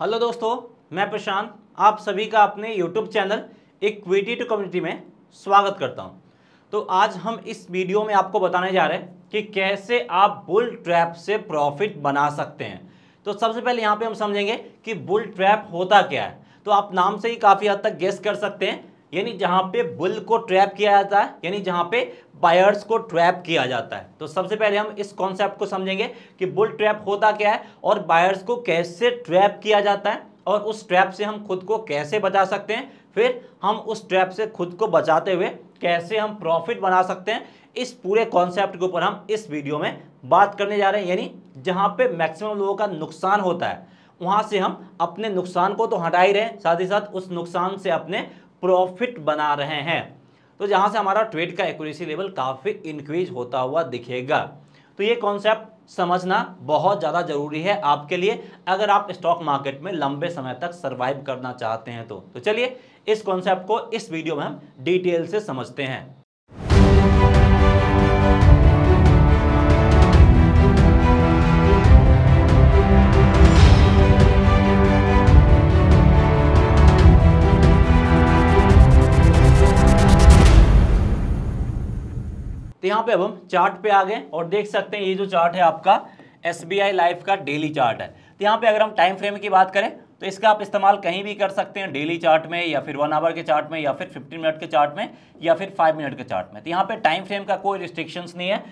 hello दोस्तों मैं प्रशांत आप सभी का अपने YouTube channel equity to community में स्वागत करता हूं तो आज हम इस वीडियो में आपको बताने जा रहे हैं कि कैसे आप बुल ट्रैप से प्रॉफिट बना सकते हैं तो सबसे पहले यहाँ पे हम समझेंगे कि बुल ट्रैप होता क्या है तो आप नाम से ही काफ़ी हद तक गेस कर सकते हैं यानी जहाँ पे बुल को ट्रैप किया जाता है यानी जहाँ पे बायर्स को ट्रैप किया जाता है तो सबसे पहले हम इस कॉन्सेप्ट को समझेंगे कि बुल ट्रैप होता क्या है और बायर्स को कैसे ट्रैप किया जाता है और उस ट्रैप से हम खुद को कैसे बचा सकते हैं फिर हम उस ट्रैप से खुद को बचाते हुए कैसे हम प्रॉफिट बना सकते हैं इस पूरे कॉन्सेप्ट के ऊपर हम इस वीडियो में बात करने जा रहे हैं यानी जहाँ पे मैक्सिमम लोगों का नुकसान होता है वहाँ से हम अपने नुकसान को तो हटा ही रहे साथ ही साथ उस नुकसान से अपने प्रॉफिट बना रहे हैं तो जहाँ से हमारा ट्रेड का एक्यूरेसी लेवल काफ़ी इंक्रीज होता हुआ दिखेगा तो ये कॉन्सेप्ट समझना बहुत ज़्यादा ज़रूरी है आपके लिए अगर आप स्टॉक मार्केट में लंबे समय तक सर्वाइव करना चाहते हैं तो, तो चलिए इस कॉन्सेप्ट को इस वीडियो में हम डिटेल से समझते हैं तो यहाँ पे अब हम चार्ट पे आ गए और देख सकते हैं ये जो चार्ट है आपका एस बी आई लाइफ का डेली चार्ट है तो यहाँ पे अगर हम टाइम फ्रेम की बात करें तो इसका आप इस्तेमाल कहीं भी कर सकते हैं डेली चार्ट में या फिर वन आवर के चार्ट में या फिर फिफ्टीन मिनट के चार्ट में या फिर फाइव मिनट के चार्ट में तो यहाँ पे टाइम फ्रेम का कोई रिस्ट्रिक्शंस नहीं है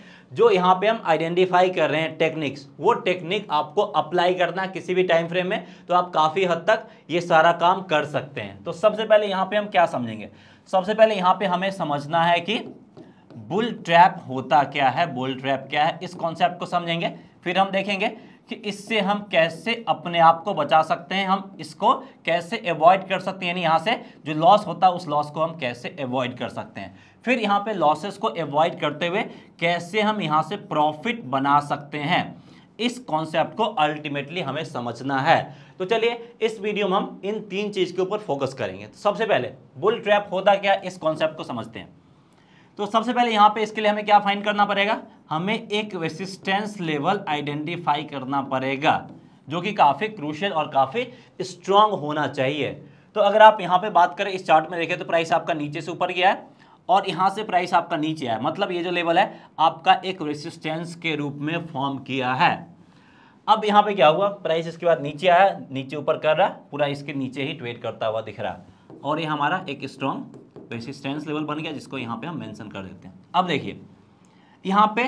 जो यहाँ पे हम आइडेंटिफाई कर रहे हैं टेक्निक्स वो टेक्निक आपको अप्लाई करना है किसी भी टाइम फ्रेम में तो आप काफ़ी हद तक ये सारा काम कर सकते हैं तो सबसे पहले यहाँ पर हम क्या समझेंगे सबसे पहले यहाँ पर हमें समझना है कि बुल ट्रैप होता क्या है बुल ट्रैप क्या है इस कॉन्सेप्ट को समझेंगे फिर हम देखेंगे कि इससे हम कैसे अपने आप को बचा सकते हैं हम इसको कैसे अवॉइड कर सकते हैं यानी यहाँ से जो लॉस होता है उस लॉस को हम कैसे अवॉइड कर सकते हैं फिर यहाँ पे लॉसेस को अवॉइड करते हुए कैसे हम यहाँ से प्रॉफिट बना सकते हैं इस कॉन्सेप्ट को अल्टीमेटली हमें समझना है तो चलिए इस वीडियो में हम इन तीन चीज़ के ऊपर फोकस करेंगे तो सबसे पहले बुल ट्रैप होता क्या इस कॉन्सेप्ट को समझते हैं तो सबसे पहले यहाँ पे इसके लिए हमें क्या फाइंड करना पड़ेगा हमें एक रेसिस्टेंस लेवल आइडेंटिफाई करना पड़ेगा जो कि काफ़ी क्रूशल और काफ़ी स्ट्रांग होना चाहिए तो अगर आप यहाँ पे बात करें इस चार्ट में देखें तो प्राइस आपका नीचे से ऊपर गया है और यहाँ से प्राइस आपका नीचे आया मतलब ये जो लेवल है आपका एक रेसिस्टेंस के रूप में फॉर्म किया है अब यहाँ पे क्या हुआ प्राइस इसके बाद नीचे आया नीचे ऊपर कर रहा पूरा इसके नीचे ही ट्रेड करता हुआ दिख रहा और ये हमारा एक स्ट्रॉन्ग रेसिस्टेंस तो लेवल बन गया जिसको यहाँ पे हम मेंशन कर देते हैं अब देखिए यहाँ पे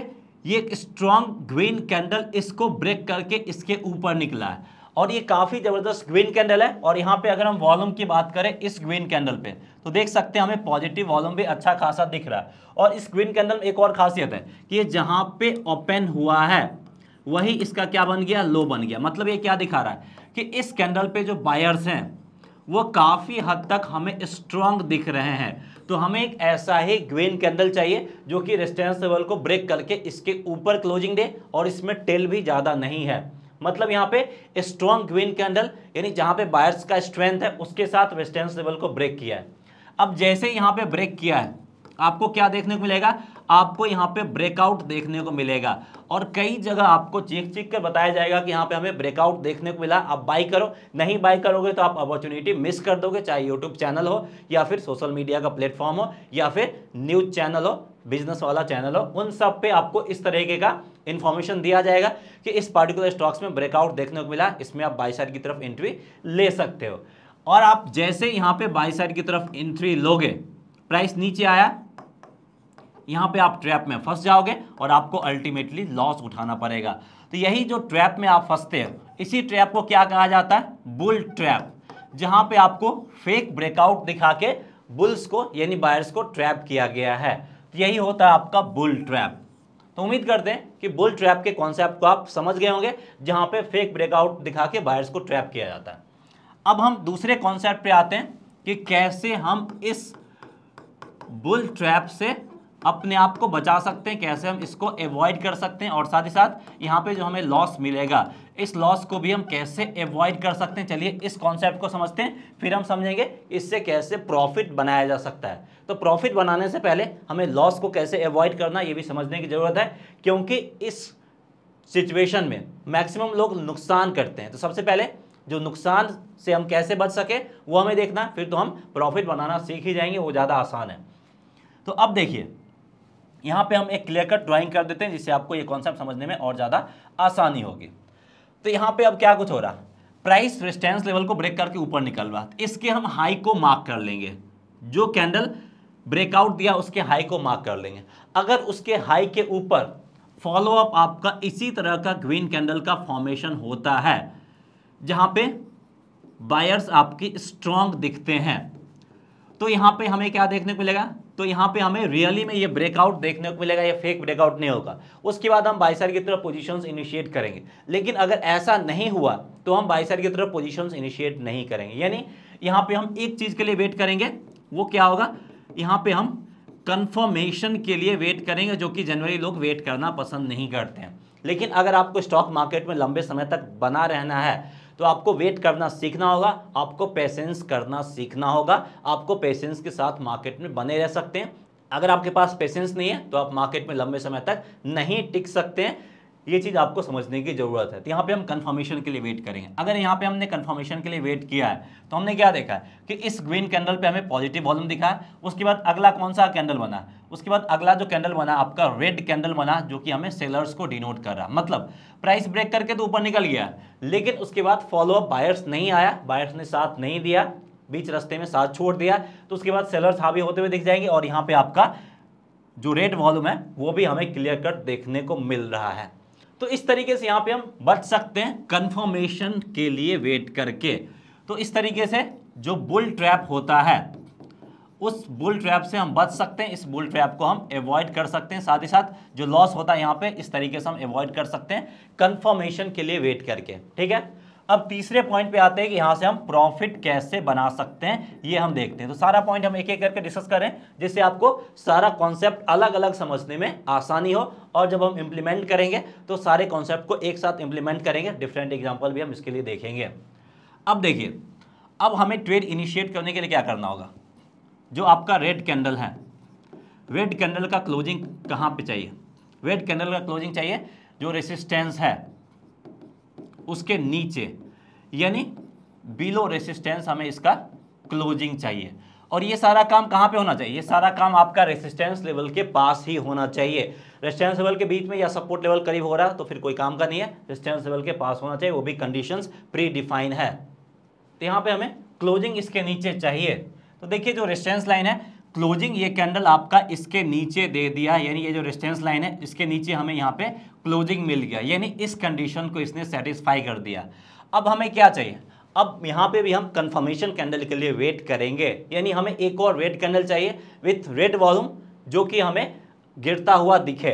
ये एक स्ट्रॉन्ग ग्रीन कैंडल इसको ब्रेक करके इसके ऊपर निकला है और ये काफ़ी ज़बरदस्त ग्रीन कैंडल है और यहाँ पे अगर हम वॉल्यूम की बात करें इस ग्रीन कैंडल पे तो देख सकते हैं हमें पॉजिटिव वॉल्यूम भी अच्छा खासा दिख रहा है और इस ग्रीन कैंडल में एक और खासियत है कि ये जहाँ पे ओपन हुआ है वही इसका क्या बन गया लो बन गया मतलब ये क्या दिखा रहा है कि इस कैंडल पे जो बायर्स हैं वो काफ़ी हद तक हमें स्ट्रांग दिख रहे हैं तो हमें एक ऐसा ही ग्वेन कैंडल चाहिए जो कि रेस्टेंस लेवल को ब्रेक करके इसके ऊपर क्लोजिंग दे और इसमें टेल भी ज़्यादा नहीं है मतलब यहाँ पे स्ट्रांग ग्रीन कैंडल यानी जहाँ पे बायर्स का स्ट्रेंथ है उसके साथ रेस्टेंस लेवल को ब्रेक किया है अब जैसे यहाँ पे ब्रेक किया है आपको क्या देखने को मिलेगा आपको यहाँ पे ब्रेकआउट देखने को मिलेगा और कई जगह आपको चेक चेक कर बताया जाएगा कि यहाँ पे हमें ब्रेकआउट देखने को मिला आप बाई करो नहीं बाई करोगे तो आप अपॉर्चुनिटी मिस कर दोगे चाहे यूट्यूब चैनल हो या फिर सोशल मीडिया का प्लेटफॉर्म हो या फिर न्यूज चैनल हो बिजनेस वाला चैनल हो उन सब पे आपको इस तरीके का इन्फॉर्मेशन दिया जाएगा कि इस पार्टिकुलर स्टॉक्स में ब्रेकआउट देखने को मिला इसमें आप बाई साइड की तरफ एंट्री ले सकते हो और आप जैसे यहाँ पे बाई साइड की तरफ एंट्री लोगे प्राइस नीचे आया यहाँ पे आप ट्रैप में फंस जाओगे और आपको अल्टीमेटली लॉस उठाना पड़ेगा तो यही जो ट्रैप में आप फंसते हैं इसी ट्रैप को क्या कहा जाता है बुल ट्रैप जहाँ पे आपको फेक ब्रेकआउट दिखा के बुल्स को यानी बायर्स को ट्रैप किया गया है तो यही होता है आपका बुल ट्रैप तो उम्मीद करते हैं कि बुल ट्रैप के कॉन्सेप्ट को आप समझ गए होंगे जहाँ पे फेक ब्रेकआउट दिखा के बायर्स को ट्रैप किया जाता है अब हम दूसरे कॉन्सेप्ट पे आते हैं कि कैसे हम इस बुल ट्रैप से अपने आप को बचा सकते हैं कैसे हम इसको एवॉइड कर सकते हैं और साथ ही साथ यहाँ पे जो हमें लॉस मिलेगा इस लॉस को भी हम कैसे एवॉइड कर सकते हैं चलिए इस कॉन्सेप्ट को समझते हैं फिर हम समझेंगे इससे कैसे प्रॉफिट बनाया जा सकता है तो प्रॉफिट बनाने से पहले हमें लॉस को कैसे एवॉइड करना ये भी समझने की ज़रूरत है क्योंकि इस सिचुएशन में मैक्सिमम लोग नुकसान करते हैं तो सबसे पहले जो नुकसान से हम कैसे बच सके वो हमें देखना फिर तो हम प्रॉफिट बनाना सीख ही जाएंगे वो ज़्यादा आसान है तो अब देखिए यहाँ पे हम एक क्लियर कट ड्राइंग कर देते हैं जिससे आपको ये कॉन्सेप्ट समझने में और ज़्यादा आसानी होगी तो यहाँ पे अब क्या कुछ हो रहा प्राइस रेस्टेंस लेवल को ब्रेक करके ऊपर निकल रहा इसके हम हाई को मार्क कर लेंगे जो कैंडल ब्रेकआउट दिया उसके हाई को मार्क कर लेंगे अगर उसके हाई के ऊपर फॉलोअप आपका इसी तरह का ग्रीन कैंडल का फॉर्मेशन होता है जहाँ पे बायर्स आपकी स्ट्रांग दिखते हैं तो यहाँ पे हमें क्या देखने को मिलेगा तो यहाँ पे हमें रियली में ये ब्रेकआउट देखने को मिलेगा ये फेक ब्रेकआउट नहीं होगा उसके बाद हम बाईसर की तरफ पोजीशंस इनिशिएट करेंगे लेकिन अगर ऐसा नहीं हुआ तो हम बाईसर की तरफ पोजीशंस इनिशिएट नहीं करेंगे यानी यहाँ पे हम एक चीज़ के लिए वेट करेंगे वो क्या होगा यहाँ पे हम कन्फर्मेशन के लिए वेट करेंगे जो कि जनरली लोग वेट करना पसंद नहीं करते हैं लेकिन अगर आपको स्टॉक मार्केट में लंबे समय तक बना रहना है तो आपको वेट करना सीखना होगा आपको पेशेंस करना सीखना होगा आपको पेशेंस के साथ मार्केट में बने रह सकते हैं अगर आपके पास पेशेंस नहीं है तो आप मार्केट में लंबे समय तक नहीं टिक सकते हैं ये चीज़ आपको समझने की ज़रूरत है तो यहाँ पे हम कंफर्मेशन के लिए वेट करेंगे अगर यहाँ पे हमने कंफर्मेशन के लिए वेट किया है तो हमने क्या देखा है कि इस ग्रीन कैंडल पे हमें पॉजिटिव वॉल्यूम दिखा है उसके बाद अगला कौन सा कैंडल बना उसके बाद अगला जो कैंडल बना आपका रेड कैंडल बना जो कि हमें सेलर्स को डिनोट कर रहा मतलब प्राइस ब्रेक करके तो ऊपर निकल गया लेकिन उसके बाद फॉलोअप बायर्स नहीं आया बायर्स ने साथ नहीं दिया बीच रस्ते में साथ छोड़ दिया तो उसके बाद सेलर्स हावी होते हुए दिख जाएंगे और यहाँ पे आपका जो रेड वॉल्यूम है वो भी हमें क्लियर कट देखने को मिल रहा है तो इस तरीके से यहां पे हम बच सकते हैं कन्फर्मेशन के लिए वेट करके तो इस तरीके से जो बुल ट्रैप होता है उस बुल ट्रैप से हम बच सकते हैं इस बुल ट्रैप को हम अवॉइड कर सकते हैं साथ ही साथ जो लॉस होता है यहां पे इस तरीके से हम अवॉइड कर सकते हैं कंफर्मेशन के लिए वेट करके ठीक है अब तीसरे पॉइंट पे आते हैं कि यहां से हम प्रॉफिट कैसे बना सकते हैं ये हम देखते हैं तो सारा पॉइंट हम एक एक करके डिस्कस करें जिससे आपको सारा कॉन्सेप्ट अलग अलग समझने में आसानी हो और जब हम इंप्लीमेंट करेंगे तो सारे कॉन्सेप्ट को एक साथ इंप्लीमेंट करेंगे डिफरेंट एग्जाम्पल भी हम इसके लिए देखेंगे अब देखिए अब हमें ट्रेड इनिशिएट करने के लिए क्या करना होगा जो आपका रेड कैंडल है रेड कैंडल का क्लोजिंग कहाँ पे चाहिए रेड कैंडल का क्लोजिंग चाहिए जो रेसिस्टेंस है उसके नीचे यानी बिलो रेसिस्टेंस हमें इसका क्लोजिंग चाहिए और ये सारा काम कहाँ पे होना चाहिए ये सारा काम आपका रेसिस्टेंस लेवल के पास ही होना चाहिए रेसिस्टेंस लेवल के बीच में या सपोर्ट लेवल करीब हो रहा है तो फिर कोई काम का नहीं है रेसिस्टेंस लेवल के पास होना चाहिए वो भी कंडीशन प्री डिफाइन है तो यहाँ पे हमें क्लोजिंग इसके नीचे चाहिए तो देखिए जो रेसिस्टेंस लाइन है क्लोजिंग ये कैंडल आपका इसके नीचे दे दिया यानी ये जो रेस्टेंस लाइन है इसके नीचे हमें यहाँ पे क्लोजिंग मिल गया यानी इस कंडीशन को इसने सेटिस्फाई कर दिया अब हमें क्या चाहिए अब यहाँ पे भी हम कंफर्मेशन कैंडल के लिए वेट करेंगे यानी हमें एक और रेड कैंडल चाहिए विथ रेड वॉल्यूम जो कि हमें गिरता हुआ दिखे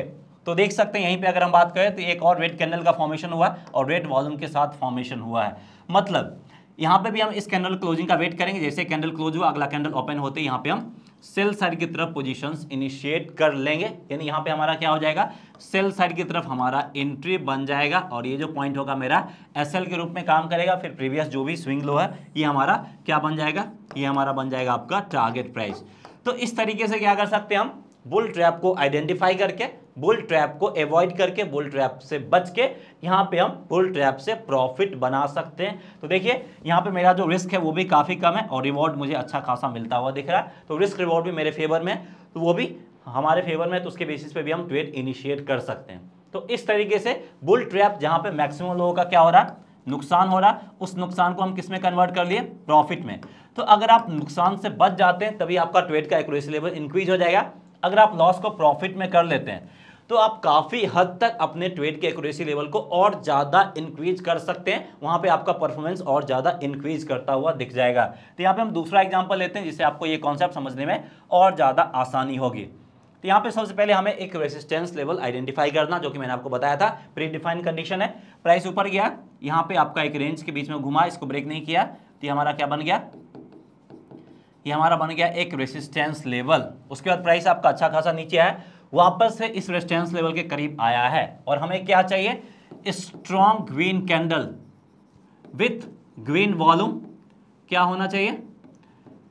तो देख सकते हैं यहीं पे अगर हम बात करें तो एक और रेड कैंडल का फॉर्मेशन हुआ है और रेड वॉल्यूम के साथ फॉर्मेशन हुआ है मतलब यहाँ पे भी हम इस कैंडल क्लोजिंग का वेट करेंगे जैसे कैंडल क्लोज हुआ अगला कैंडल ओपन होते ही यहाँ पे हम सेल साइड की तरफ पोजीशंस इनिशिएट कर लेंगे यानी यहाँ पे हमारा क्या हो जाएगा सेल साइड की तरफ हमारा एंट्री बन जाएगा और ये जो पॉइंट होगा मेरा एसएल के रूप में काम करेगा फिर प्रीवियस जो भी स्विंग लो है ये हमारा क्या बन जाएगा ये हमारा बन जाएगा आपका टारगेट प्राइस तो इस तरीके से क्या कर सकते हैं हम बुल ट्रैप को आइडेंटिफाई करके बुल ट्रैप को अवॉइड करके बुल ट्रैप से बच के यहाँ पे हम बुल ट्रैप से प्रॉफिट बना सकते हैं तो देखिए यहाँ पे मेरा जो रिस्क है वो भी काफ़ी कम है और रिवॉर्ड मुझे अच्छा खासा मिलता हुआ दिख रहा है तो रिस्क रिवॉर्ड भी मेरे फेवर में तो वो भी हमारे फेवर में तो उसके बेसिस पे भी हम ट्रेड इनिशिएट कर सकते हैं तो इस तरीके से बुल ट्रैप जहाँ पर मैक्सिमम लोगों का क्या हो रहा है नुकसान हो रहा उस नुकसान को हम किस में कन्वर्ट कर लिए प्रॉफिट में तो अगर आप नुकसान से बच जाते हैं तभी आपका ट्रेड का एक्यूरेसी लेवल इंक्रीज हो जाएगा अगर आप लॉस को प्रॉफिट में कर लेते हैं तो आप काफ़ी हद तक अपने ट्रेड के एक्यूरेसी लेवल को और ज़्यादा इंक्रीज कर सकते हैं वहाँ पे आपका परफॉर्मेंस और ज़्यादा इंक्रीज करता हुआ दिख जाएगा तो यहाँ पे हम दूसरा एग्जांपल लेते हैं जिससे आपको ये कॉन्सेप्ट समझने में और ज़्यादा आसानी होगी तो यहाँ पे सबसे पहले हमें एक रेसिस्टेंस लेवल आइडेंटिफाई करना जो कि मैंने आपको बताया था प्री डिफाइन कंडीशन है प्राइस ऊपर गया यहाँ पर आपका एक रेंज के बीच में घुमा इसको ब्रेक नहीं किया तो हमारा क्या बन गया ये हमारा बन गया एक रेसिस्टेंस लेवल उसके बाद प्राइस आपका अच्छा खासा नीचे है वापस से इस रेसिस्टेंस लेवल के करीब आया है और हमें क्या चाहिए strong green candle with green volume क्या होना चाहिए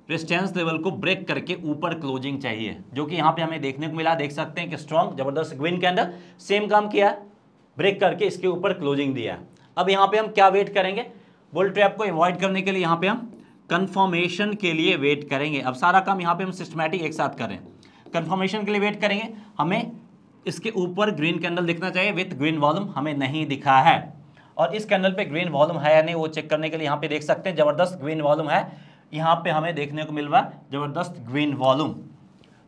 रेस्टेंस लेवल को ब्रेक करके ऊपर क्लोजिंग चाहिए जो कि यहाँ पे हमें देखने को मिला देख सकते हैं कि स्ट्रॉन्ग जबरदस्त ग्रीन कैंडल सेम काम किया ब्रेक करके इसके ऊपर क्लोजिंग दिया अब यहाँ पे हम क्या वेट करेंगे बुल ट्रैप को अवॉइड करने के लिए यहाँ पे हम कन्फर्मेशन के लिए वेट करेंगे अब सारा काम यहाँ पे हम सिस्टमेटिक एक साथ करें कन्फर्मेशन के लिए वेट करेंगे हमें इसके ऊपर ग्रीन कैंडल दिखना चाहिए विथ ग्रीन वॉल्यूम हमें नहीं दिखा है और इस कैंडल पे ग्रीन वॉल्यूम है या नहीं वो चेक करने के लिए यहाँ पे देख सकते हैं जबरदस्त ग्रीन वॉल्यूम है यहाँ पे हमें देखने को मिल रहा है जबरदस्त ग्रीन वॉल्यूम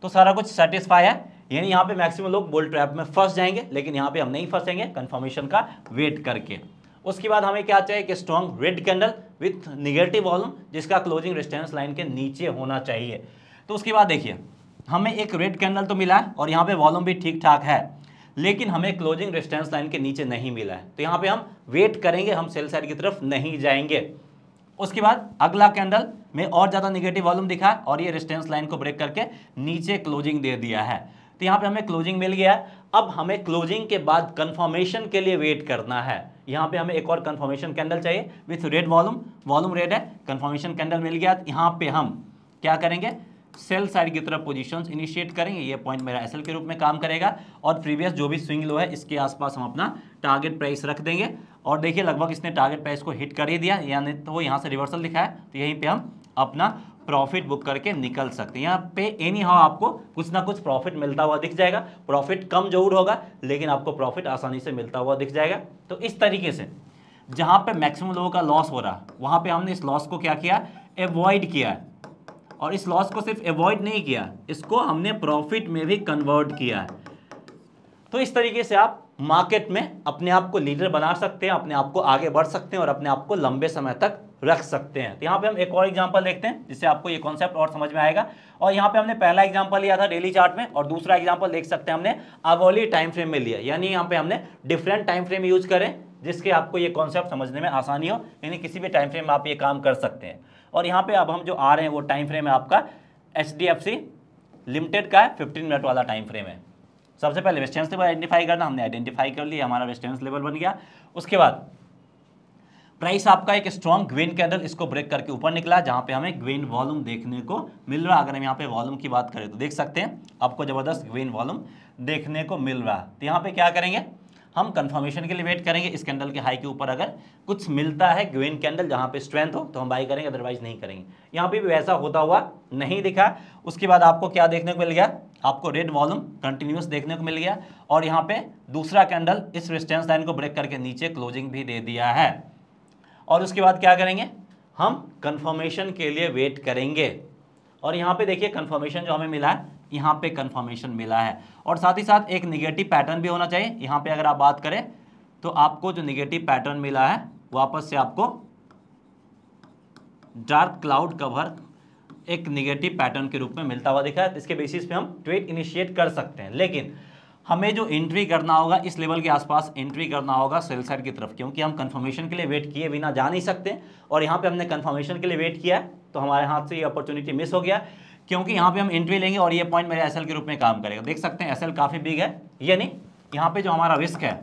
तो सारा कुछ सेटिस्फाई है यानी यहाँ पे मैक्सिमम लोग बोल ट्रैप में फंस जाएंगे लेकिन यहाँ पे हम नहीं फंसेंगे कन्फर्मेशन का वेट करके उसके बाद हमें क्या चाहिए एक strong red candle with negative volume जिसका क्लोजिंग रेस्टेंस लाइन के नीचे होना चाहिए तो उसके बाद देखिए हमें एक रेड कैंडल तो मिला है और यहाँ पे वॉल्यूम भी ठीक ठाक है लेकिन हमें क्लोजिंग रेस्टेंस लाइन के नीचे नहीं मिला है तो यहाँ पे हम वेट करेंगे हम सेल साइड की तरफ नहीं जाएंगे उसके बाद अगला कैंडल में और ज़्यादा निगेटिव वॉल्यूम दिखा और ये रेस्टेंस लाइन को ब्रेक करके नीचे क्लोजिंग दे दिया है तो यहाँ पे हमें क्लोजिंग मिल गया अब हमें क्लोजिंग के बाद कन्फर्मेशन के लिए वेट करना है यहाँ पे हमें एक और कन्फर्मेशन कैंडल चाहिए with red volume volume red है कन्फर्मेशन कैंडल मिल गया यहाँ पे हम क्या करेंगे सेल साइड की तरफ पोजीशंस इनिशिएट करेंगे ये पॉइंट मेरा एसएल के रूप में काम करेगा और प्रीवियस जो भी स्विंग लो है इसके आसपास हम अपना टारगेट प्राइस रख देंगे और देखिए लगभग इसने टारगेट प्राइस को हिट कर ही दिया यानी तो यहाँ से रिवर्सल दिखाया तो यहीं पे हम अपना प्रॉफिट बुक करके निकल सकते हैं यहाँ पे एनी हाउ आपको कुछ ना कुछ प्रॉफिट मिलता हुआ दिख जाएगा प्रॉफिट कम जरूर होगा लेकिन आपको प्रॉफिट आसानी से मिलता हुआ दिख जाएगा तो इस तरीके से जहाँ पे मैक्सिमम लोगों का लॉस हो रहा वहाँ पे हमने इस लॉस को क्या किया एवॉइड किया और इस लॉस को सिर्फ एवॉइड नहीं किया इसको हमने प्रॉफिट में भी कन्वर्ट किया तो इस तरीके से आप मार्केट में अपने आप को लीडर बना सकते हैं अपने आप को आगे बढ़ सकते हैं और अपने आप को लंबे समय तक रख सकते हैं तो यहाँ पे हम एक और एग्जांपल देखते हैं जिससे आपको ये कॉन्सेप्ट और समझ में आएगा और यहाँ पे हमने पहला एग्जांपल लिया था डेली चार्ट में और दूसरा एग्जांपल देख सकते हैं हमने अवोली टाइम फ्रेम में लिया यानी यहाँ पे हमने डिफरेंट टाइम फ्रेम यूज करें जिसके आपको ये कॉन्सेप्ट समझने में आसानी हो यानी किसी भी टाइम फ्रेम में आप ये काम कर सकते हैं और यहाँ पर अब हम जो आ रहे हैं वो टाइम फ्रेम है आपका एच लिमिटेड का है फिफ्टीन मिनट वाला टाइम फ्रेम है सबसे पहले वेस्टेंस लेवल आइडेंटिफाई करना हमने आइडेंटिफाई कर लिया हमारा वेस्टेंस लेवल बन गया उसके बाद प्राइस आपका एक स्ट्रॉन्ग ग्वेन कैंडल इसको ब्रेक करके ऊपर निकला जहां पे हमें ग्वेन वॉल्यूम देखने को मिल रहा अगर हम यहाँ पे वॉल्यूम की बात करें तो देख सकते हैं आपको जबरदस्त ग्वेन वॉल्यूम देखने को मिल रहा तो यहाँ पे क्या करेंगे हम कंफर्मेशन के लिए वेट करेंगे इस कैंडल के हाई के ऊपर अगर कुछ मिलता है ग्वेन कैंडल जहाँ पे स्ट्रेंथ हो तो हम बाई करेंगे अदरवाइज नहीं करेंगे यहाँ पे भी वैसा होता हुआ नहीं दिखा उसके बाद आपको क्या देखने को मिल गया आपको रेड वॉल्यूम कंटिन्यूस देखने को मिल गया और यहाँ पे दूसरा कैंडल इस रेस्टेंस लाइन को ब्रेक करके नीचे क्लोजिंग भी दे दिया है और उसके बाद क्या करेंगे हम कन्फर्मेशन के लिए वेट करेंगे और यहाँ पे देखिए कन्फर्मेशन जो हमें मिला है यहाँ पे कन्फर्मेशन मिला है और साथ ही साथ एक निगेटिव पैटर्न भी होना चाहिए यहाँ पर अगर आप बात करें तो आपको जो निगेटिव पैटर्न मिला है वापस से आपको डार्क क्लाउड कवर एक निगेटिव पैटर्न के रूप में मिलता हुआ दिखा है तो इसके बेसिस पे हम ट्रेड इनिशिएट कर सकते हैं लेकिन हमें जो एंट्री करना होगा इस लेवल के आसपास एंट्री करना होगा सेल साइड की तरफ क्योंकि हम कंफर्मेशन के लिए वेट किए बिना जा नहीं सकते और यहाँ पे हमने कंफर्मेशन के लिए वेट किया तो हमारे हाथ से ये अपॉर्चुनिटी मिस हो गया क्योंकि यहाँ पे हम एंट्री लेंगे और ये पॉइंट मेरे एस के रूप में काम करेगा देख सकते हैं एस काफ़ी बिग है यानी यहाँ पे जो हमारा रिस्क है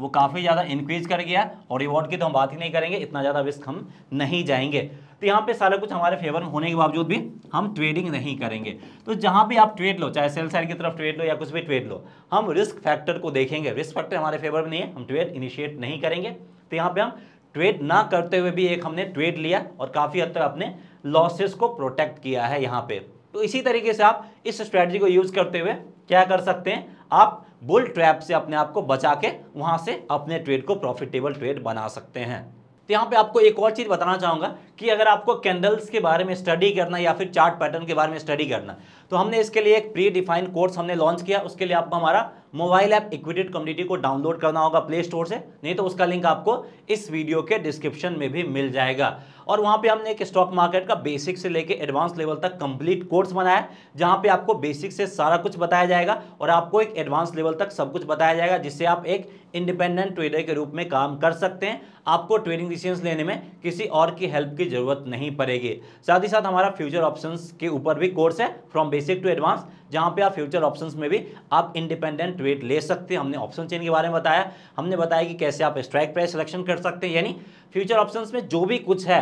वो काफ़ी ज़्यादा इंक्रीज कर गया और रिवॉर्ड की तो हम बात ही नहीं करेंगे इतना ज़्यादा रिस्क हम नहीं जाएंगे तो यहाँ पे सारा कुछ हमारे फेवर में होने के बावजूद भी हम ट्रेडिंग नहीं करेंगे तो जहाँ भी आप ट्रेड लो चाहे सेल साइड की तरफ ट्रेड लो या कुछ भी ट्रेड लो हम रिस्क फैक्टर को देखेंगे रिस्क फैक्टर हमारे फेवर में नहीं है हम ट्रेड इनिशिएट नहीं करेंगे तो यहाँ पर हम ट्रेड ना करते हुए भी एक हमने ट्रेड लिया और काफ़ी हद तक अपने लॉसेस को प्रोटेक्ट किया है यहाँ पर तो इसी तरीके से आप इस स्ट्रैटी को यूज़ करते हुए क्या कर सकते हैं आप बुल ट्रैप से अपने आप को बचा के वहाँ से अपने ट्रेड को प्रॉफिटेबल ट्रेड बना सकते हैं तो यहाँ पे आपको एक और चीज़ बताना चाहूँगा कि अगर आपको कैंडल्स के बारे में स्टडी करना या फिर चार्ट पैटर्न के बारे में स्टडी करना तो हमने इसके लिए एक प्री डिफाइंड कोर्स हमने लॉन्च किया उसके लिए आपको हमारा मोबाइल ऐप इक्विटेड कम्युनिटी को डाउनलोड करना होगा प्ले स्टोर से नहीं तो उसका लिंक आपको इस वीडियो के डिस्क्रिप्शन में भी मिल जाएगा और वहाँ पे हमने एक स्टॉक मार्केट का बेसिक से लेके एडवांस लेवल तक कंप्लीट कोर्स बनाया है जहाँ पे आपको बेसिक से सारा कुछ बताया जाएगा और आपको एक एडवांस लेवल तक सब कुछ बताया जाएगा जिससे आप एक इंडिपेंडेंट ट्रेडर के रूप में काम कर सकते हैं आपको ट्रेडिंग डिसीजन लेने में किसी और की हेल्प की जरूरत नहीं पड़ेगी साथ ही साथ हमारा फ्यूचर ऑप्शंस के ऊपर भी कोर्स है फ्रॉम बेसिक टू एडवांस जहाँ पे आप फ्यूचर ऑप्शंस में भी आप इंडिपेंडेंट ट्रेड ले सकते हैं हमने ऑप्शन चेन के बारे में बताया हमने बताया कि कैसे आप स्ट्राइक प्राइस सिलेक्शन कर सकते हैं यानी फ्यूचर ऑप्शंस में जो भी कुछ है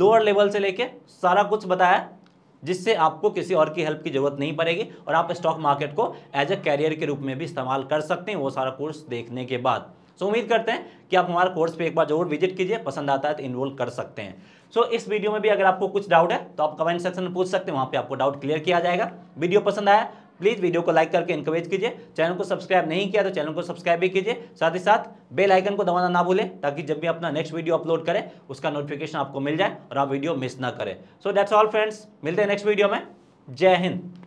लोअर लेवल से लेके सारा कुछ बताया जिससे आपको किसी और की हेल्प की जरूरत नहीं पड़ेगी और आप स्टॉक मार्केट को एज अ कैरियर के रूप में भी इस्तेमाल कर सकते हैं वो सारा कोर्स देखने के बाद सो उम्मीद करते हैं कि आप हमारे कोर्स पे एक बार जरूर विजिट कीजिए पसंद आता है तो इनरोल कर सकते हैं सो so, इस वीडियो में भी अगर आपको कुछ डाउट है तो आप कमेंट सेक्शन में पूछ सकते हैं वहाँ पे आपको डाउट क्लियर किया जाएगा वीडियो पसंद आया प्लीज़ वीडियो को लाइक करके इंकरेज कीजिए चैनल को सब्सक्राइब नहीं किया तो चैनल को सब्सक्राइब भी कीजिए साथ ही साथ बेल आइकन को दबाना ना भूलें ताकि जब भी अपना नेक्स्ट वीडियो अपलोड करें उसका नोटिफिकेशन आपको मिल जाए और आप वीडियो मिस ना करें सो दैट्स ऑल फ्रेंड्स मिलते हैं नेक्स्ट वीडियो में जय हिंद